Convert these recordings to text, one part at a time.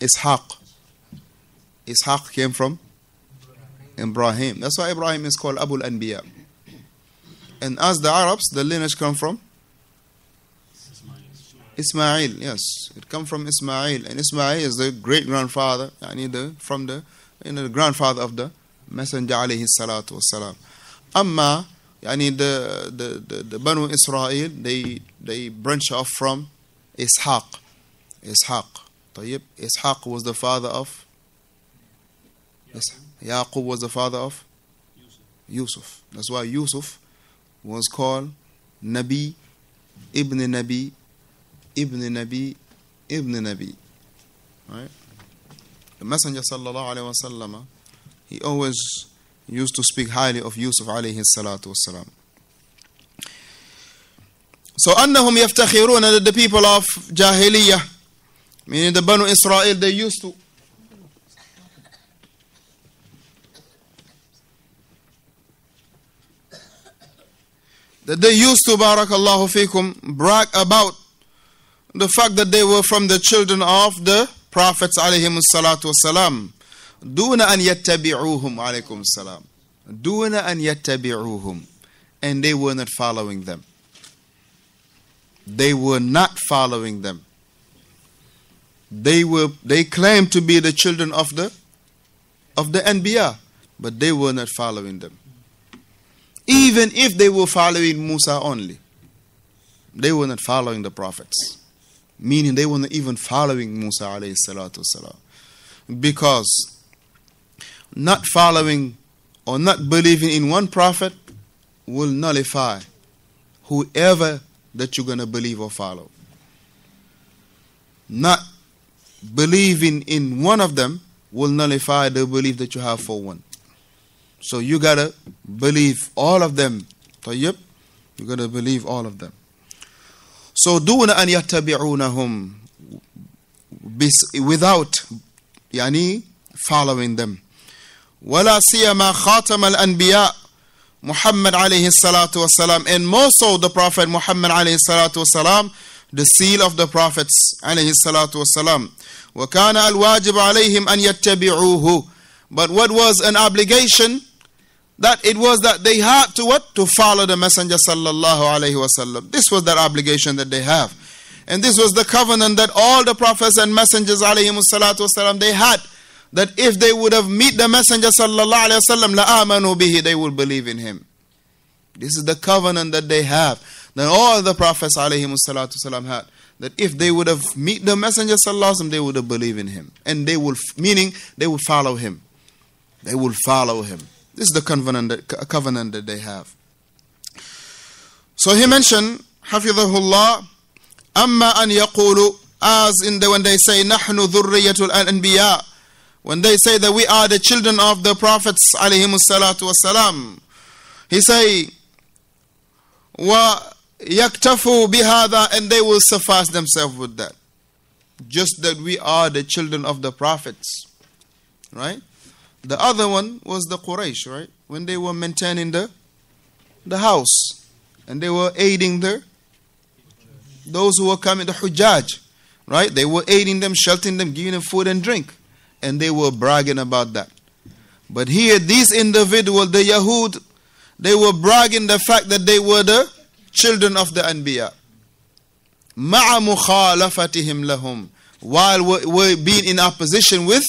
Ishaq. Ishaq came from Ibrahim. That's why Ibrahim is called Abu al-Anbiya. And as the Arabs, the lineage come from Ismail. Yes, it come from Ismail, and Ismail is the great grandfather. Yani the from the you know the grandfather of the Messenger alayhi salatu wasalam. Amma, yani the the the, the Banu Israel, they they branch off from Ishaq. Ishaq. طيب, Ishaq was the father of yes, Yaqub was the father of Yusuf. That's why Yusuf was called Nabi Ibn Nabi Ibn Nabi Ibn Nabi. Right? The Messenger sallallahu alaihi wasallam he always used to speak highly of Yusuf alayhi salatu wasalam. So أنهم يفتخرون that the people of Jahiliyyah Meaning the Banu Israel, they used to. That they used to, barakallahu fikum, brag about the fact that they were from the children of the prophets alayhim salatu wasalam. دون أن يتبعوهم عليكم السلام دون أن يتبعوهم and they were not following them they were not following them they were they claimed to be the children of the of the NBA, but they were not following them. Even if they were following Musa only, they were not following the prophets. Meaning they were not even following Musa alayhi salatu salam. Because not following or not believing in one prophet will nullify whoever that you're going to believe or follow. Not believing in one of them will nullify the belief that you have for one. So you gotta believe all of them. Tayyip, You gotta believe all of them. So دون أن يتبعونهم without يعني following them. ولا سيما خاتم الأنبياء Muhammad alayhi salatu wasalam and more so the Prophet Muhammad alayhi salatu wasalam the seal of the prophets عليه الصلاة والسلام وكان الواجب عليهم أن يتبعوه but what was an obligation that it was that they had to what to follow the messenger sallallahu alaihi wasallam this was that obligation that they have and this was the covenant that all the prophets and messengers alayhi salatu wasallam they had that if they would have meet the messenger sallallahu alayhi wasallam la amanu bihi they would believe in him this is the covenant that they have than all the prophets والسلام, had. That if they would have meet the Messenger وسلم, they would have believed in him. And they will, meaning they will follow him. They will follow him. This is the covenant that, covenant that they have. So he mentioned, Hafidhahullah, Amma an yaqulu, as in the, when they say, Nahnu dhurriyatul anbiya, when they say that we are the children of the prophets alayhimus salatu wasalam he say wa yaktafu bihada and they will suffice themselves with that just that we are the children of the prophets right the other one was the quraysh right when they were maintaining the the house and they were aiding the those who were coming the hujjaj right they were aiding them sheltering them giving them food and drink and they were bragging about that but here these individuals the yahud they were bragging the fact that they were the children of the Anbiya. مَعَ مُخَالَفَتِهِمْ لَهُمْ While we're, we're being in opposition with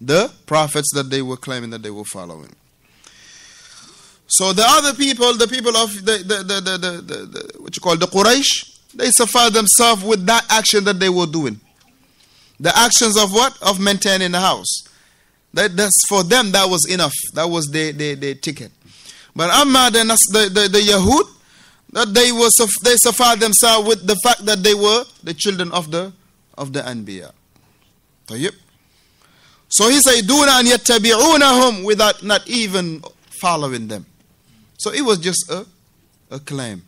the prophets that they were claiming that they were following. So the other people, the people of the, the, the, the, the, the, the what you call the Quraysh, they suffer themselves with that action that they were doing. The actions of what? Of maintaining the house. That, that's for them that was enough. That was their, their, their ticket. But Amma the, the, the, the Yahud, that they were they suffered themselves with the fact that they were the children of the of the anbiya طيب so he said دون أن يتبعونهم without not even following them so it was just a a claim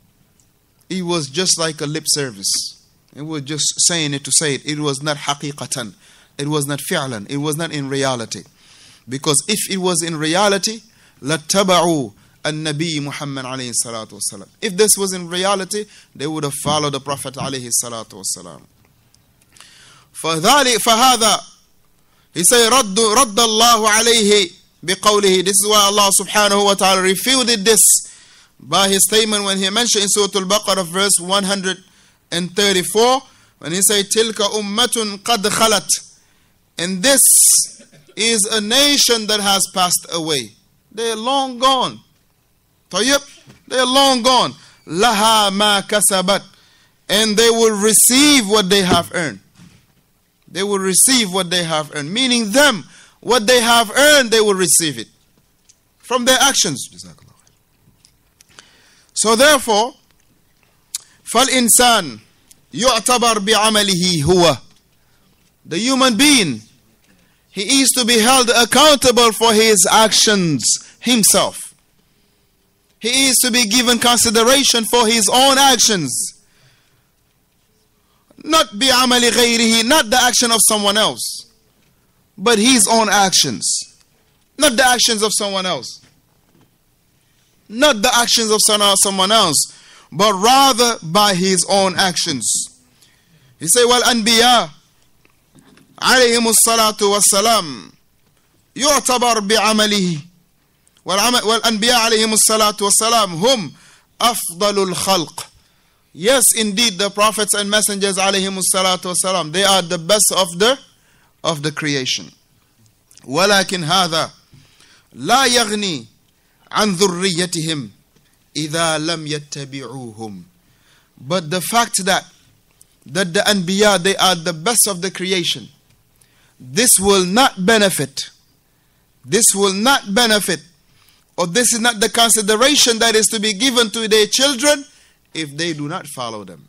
it was just like a lip service it was just saying it to say it it was not حقيقة it was not فعلا it was not in reality because if it was in reality لَتَّبَعُوا and Nabi Muhammad alayhi salatu If this was in reality, they would have followed the Prophet alayhi salatu wasalam. فذلك فهذا he say رد رد الله عليه بقوله this is why Allah سبحانه وتعالى refuted this by his statement when he mentioned in Surah Al-Baqarah verse 134 when he say تلك أمة قد خلت and this is a nation that has passed away they're long gone Tayyip, they are long gone. Laha ma kasabat. And they will receive what they have earned. They will receive what they have earned. Meaning them, what they have earned, they will receive it. From their actions. So therefore, فالإنسان يعتبر بعمله huwa, The human being, he is to be held accountable for his actions himself. He is to be given consideration for his own actions. Not amali ghayrihi, not the action of someone else, but his own actions. Not the actions of someone else. Not the actions of someone else, but rather by his own actions. He say, well, anbiya, alayhimus salatu wassalam, يعتبر بعمله والأنبياء عليهم الصلاة والسلام هم أفضل الخلق Yes, indeed, the prophets and messengers عليهم الصلاة والسلام they are the best of the of the creation. ولكن هذا لا يغني عن ذريتهم إذا لم يتبعوهم. But the fact that that the anbiya they are the best of the creation, this will not benefit. This will not benefit or this is not the consideration that is to be given to their children if they do not follow them.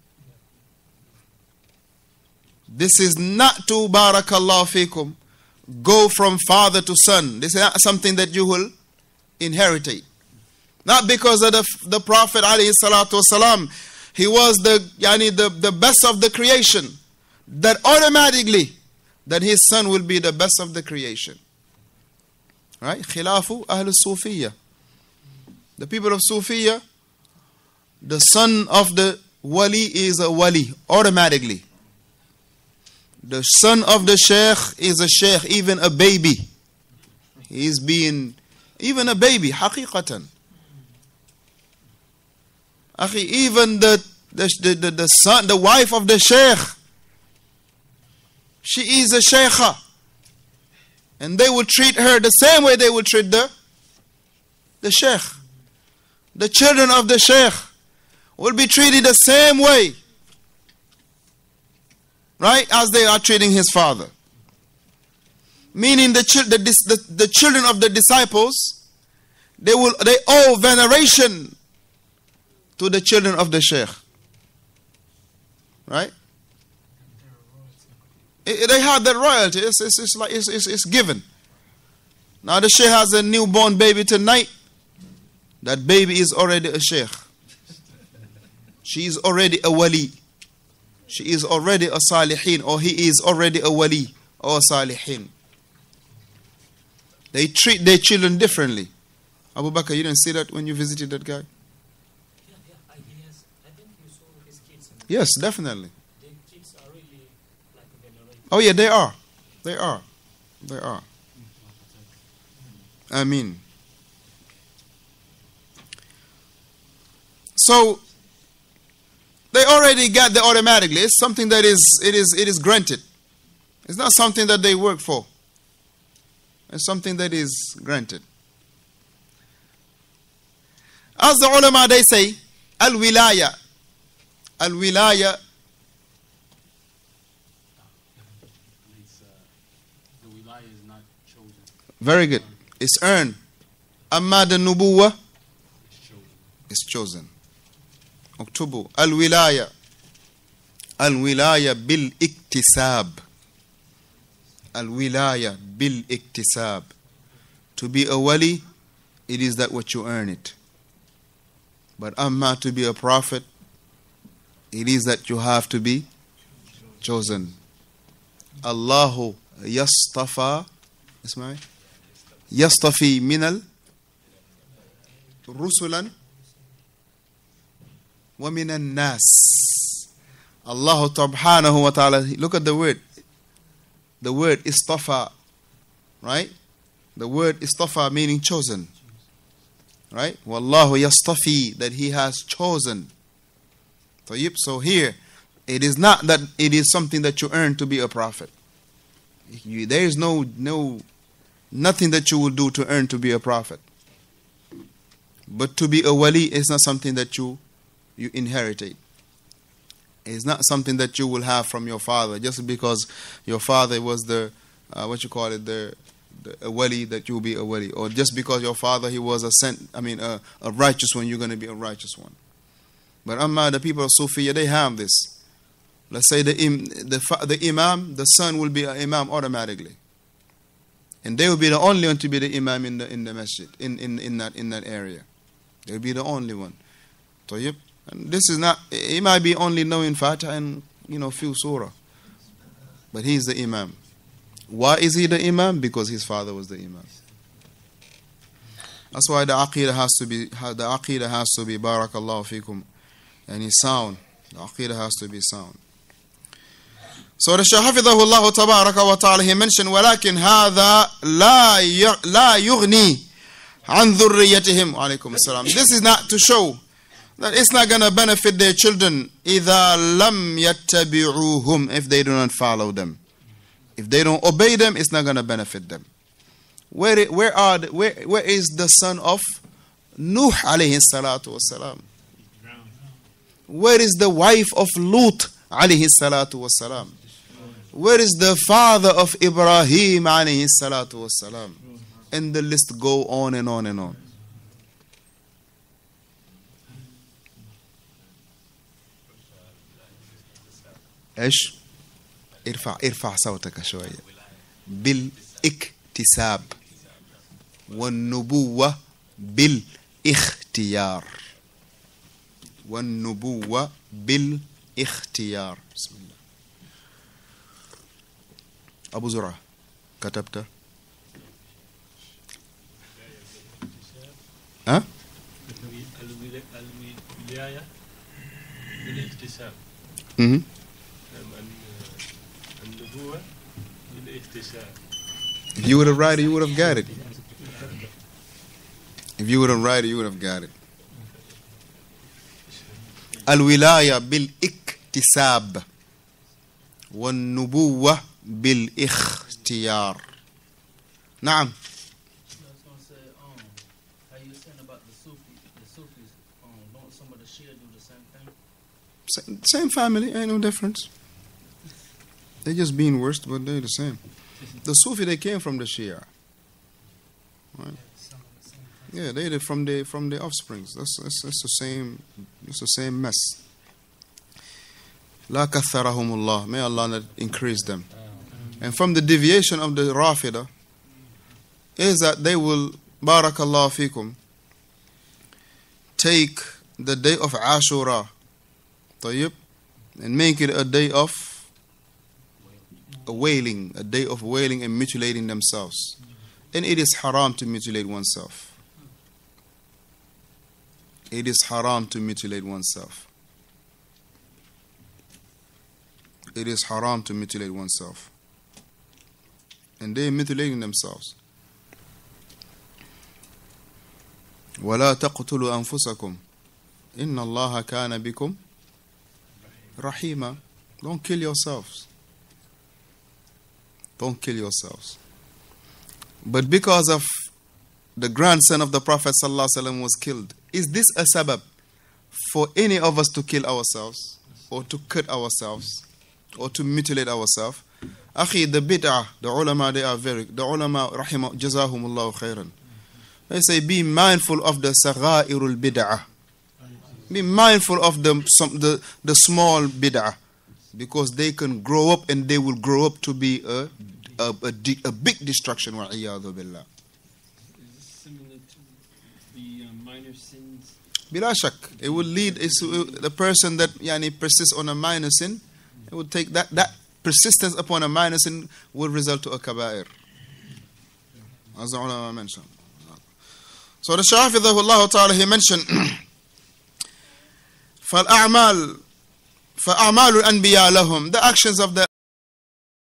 This is not to barakallahu fikum, go from father to son. This is not something that you will inherit. Not because of the, the Prophet alayhi salatu wasalam, he was the, yani the, the best of the creation, that automatically that his son will be the best of the creation. Right? Khilafu Ahlul Sufiyya. The people of Sufiya, the son of the wali is a wali automatically. The son of the sheikh is a sheikh, even a baby. He being, even a baby, haqiqatan. Even the, the, the, the, son, the wife of the sheikh, she is a sheikha. And they will treat her the same way they will treat the, the sheikh the children of the sheikh will be treated the same way, right, as they are treating his father. Meaning the, the, the, the children of the disciples, they, will, they owe veneration to the children of the sheikh. Right? It, they have that royalty. It's, it's, it's, like, it's, it's, it's given. Now the sheikh has a newborn baby tonight that baby is already a sheikh. She is already a wali. She is already a salihin, or he is already a wali or a salihin. They treat their children differently. Abu Bakr, you didn't see that when you visited that guy? yes. definitely. The kids are really like Oh, yeah, they are. They are. They are. I mean. So they already get there automatically. It's something that is it is it is granted. It's not something that they work for. It's something that is granted. As the ulama they say, al wilaya, al wilaya. Very good. It's earned. Amma the nubuwa is chosen. اكتبوا الولاية الولاية بالاكتساب الولاية بالاكتساب to be a wali it is that what you earn it but amma to be a prophet it is that you have to be chosen Allahu yastafa اسمعي يصطفي من ال وَمِنَ النَّاسِ Allah subhanahu wa ta'ala, look at the word. The word istafa, right? The word istafa meaning chosen. Right? Wallahu yastafi, that he has chosen. Tayyib, so here, it is not that it is something that you earn to be a prophet. You, there is no, no, nothing that you will do to earn to be a prophet. But to be a wali is not something that you you inherit it. It's not something that you will have from your father just because your father was the uh, what you call it the, the wali that you'll be a wali or just because your father he was a sent I mean a, a righteous one you're going to be a righteous one. But amma the people of Sufiya they have this. Let's say the, Im, the, the imam the son will be an imam automatically. And they will be the only one to be the imam in the in the masjid in in, in that in that area. They'll be the only one. So So, and this is not, he might be only knowing Fatah and, you know, few surah. But he is the Imam. Why is he the Imam? Because his father was the Imam. That's why the Aqidah has to be, the Aqidah has to be, Barakallahu fikum, and it's sound. The Aqidah has to be sound. So the حفظه الله تبارك وتعالى he mentioned ولكن هذا لا لا يغني عن ذريتهم عليكم السلام. This is not to show that it's not going to benefit their children إِذَا لَمْ يَتَّبِعُوهُمْ if they do not follow them. If they don't obey them, it's not going to benefit them. Where, where, are the, where, where is the son of Nuh alayhi salatu Where is the wife of Lut alayhi salatu Where is the father of Ibrahim alayhi salatu And the list go on and on and on. ايش ارفع ارفع صوتك شويه بالاكتساب والنبوه بالاختيار والنبوه بالاختيار بسم الله ابو زرعه كتبت ها الولايه بالاكتساب If you would have write it, you would have got it. If you would have write it, you would have got it. الولاية بالاكتساب والنبوة بالاختيار نعم same family, ain't no difference. They're just being worse, but they're the same. The Sufi, they came from the Shia. Right? Yeah, they from the from the offsprings. That's, that's, that's the same. It's the same mess. La Allah. May Allah increase them. And from the deviation of the Rafida is that they will barakallah fikum take the day of Ashura, طيب, and make it a day of a wailing, a day of wailing and mutilating themselves. And it is haram to mutilate oneself. It is haram to mutilate oneself. It is haram to mutilate oneself. And they are mutilating themselves. ولا تقتلوا أنفسكم إن الله كان بكم رحيما Don't kill yourselves. Don't kill yourselves. But because of the grandson of the Prophet was killed, is this a sabab for any of us to kill ourselves or to cut ourselves or to mutilate ourselves? Akhi, the bid'ah, the ulama, they are very, the ulama, rahimah, jazahumullahu khairan. They say, be mindful of the saghairul bid'ah. Be mindful of the, some, the, the small bid'ah because they can grow up and they will grow up to be a, a, a, a big destruction. وَعِيَاذُ billah. Bila shak, it will lead it's, it, the person that yani persists on a minor sin, it will take that that persistence upon a minor sin will result to a kabair. As the ulama mentioned. So the Shafidah Allah Ta'ala he mentioned فالأعمال for amalul anbiya lahum the actions of the